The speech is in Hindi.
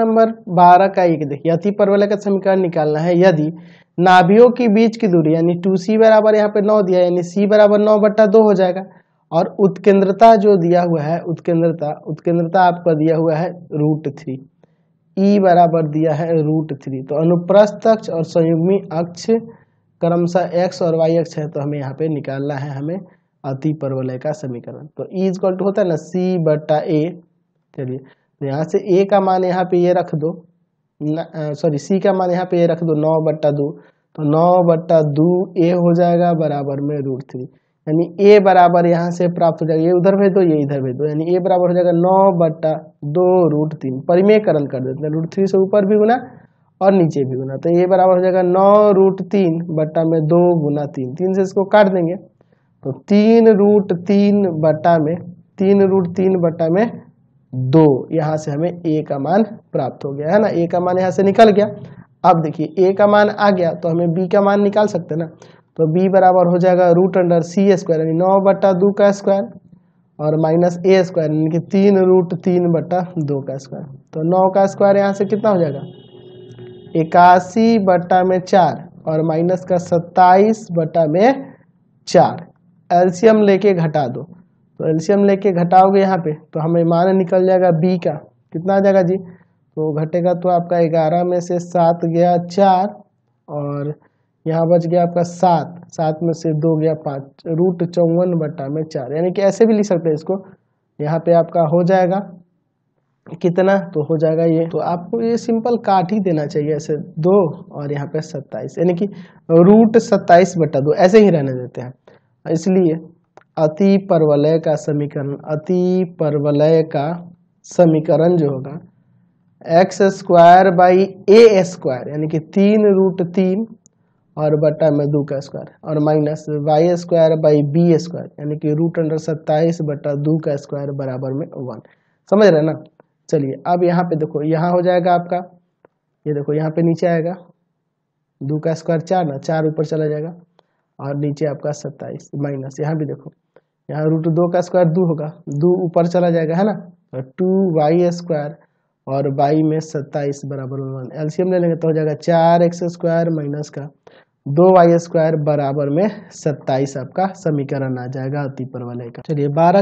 नंबर बारह का एक देखिए अति परवलय का समीकरण निकालना है यदि नाभियों के बीच की दूरी यानी टू सी बराबर यहाँ पे नौ दिया यानी सी बराबर नौ बट्टा दो हो जाएगा और उत्केंद्रता जो दिया हुआ है उत्केंद्रता उत्केंद्रता आपका दिया हुआ है रूट थ्री ई बराबर दिया है रूट थ्री तो अनुप्रस्थ अक्ष और संयुग्मी अक्ष क्रमशः एक्स और वाई अक्ष है तो हमें यहाँ पे निकालना है हमें अति परवलय का समीकरण तो ई e इजक्वल टू होता है ना सी बटा ए चलिए यहाँ से ए का मान यहाँ पे ये रख दो सॉरी सी का मान यहाँ पे ये रख दो नौ बट्टा दो तो नौ बट्टा दो ए हो जाएगा बराबर में रूट थ्री यानी ए बराबर यहाँ से प्राप्त हो जाएगा ये उधर भेज दो ये इधर भेज दो यानी ए बराबर हो जाएगा नौ बट्टा दो रूट तीन परिमेयकरण कर देते हैं रूट थ्री से ऊपर भी गुना और नीचे भी गुना तो ए बराबर हो जाएगा नौ रूट तीन बट्टा में दो गुना तीन तीन से इसको काट देंगे तो तीन रूट तीन बट्टा में तीन रूट तीन बट्टा में दो यहां से हमें ए का मान प्राप्त हो गया है ना ए का मान यहाँ से निकल गया अब देखिए ए का मान आ गया तो हमें बी का मान निकाल सकते हैं ना तो बी बराबर हो जाएगा रूट अंडर सी स्क्वायर यानी नौ बट्टा दो का स्क्वायर और माइनस ए स्क्वायर यानी कि तीन रूट तीन बट्टा दो का स्क्वायर तो नौ का स्क्वायर यहाँ से कितना हो जाएगा इक्यासी बट्टा में चार और माइनस का सत्ताईस बट्टा में चार एल्शियम लेके घटा दो तो एल्शियम लेके घटाओगे यहाँ पे तो हमें मान निकल जाएगा बी का कितना आ जाएगा जी तो घटेगा तो आपका ग्यारह में से सात गया चार और यहाँ बच गया आपका सात सात में से दो गया पाँच रूट चौवन बटा में चार यानी कि ऐसे भी लिख सकते हैं इसको यहाँ पे आपका हो जाएगा कितना तो हो जाएगा ये तो आपको ये सिंपल काट ही देना चाहिए ऐसे दो और यहाँ पे सत्ताईस यानी कि रूट सत्ताईस बटा दो ऐसे ही रहने देते हैं इसलिए अति परवलय का समीकरण अति परवलय का समीकरण जो होगा x square by a square यानी कि तीन रूट तीन और बटा में दो का स्क्वायर और minus y square by b square यानी कि रूट अंडर सत्ताईस बटा दो का स्क्वायर बराबर में वन समझ रहे ना चलिए अब यहाँ पे देखो यहाँ हो जाएगा आपका ये देखो यहाँ पे नीचे आएगा दो का स्क्वायर चार ना चार ऊपर चला जाएगा और नीचे आपका सत्ताईस माइनस यहाँ भी देखो यहाँ रूट दो का स्क्वायर दो होगा दो ऊपर चला जाएगा है ना टू वाई स्क्वायर और बाई में सत्ताईस बराबर में वन एल्सियम ले लेंगे तो हो जाएगा चार एक्स स्क्वायर माइनस का दो वाई स्क्वायर बराबर में सत्ताईस आपका समीकरण आ जाएगा अति वाले का चलिए बारह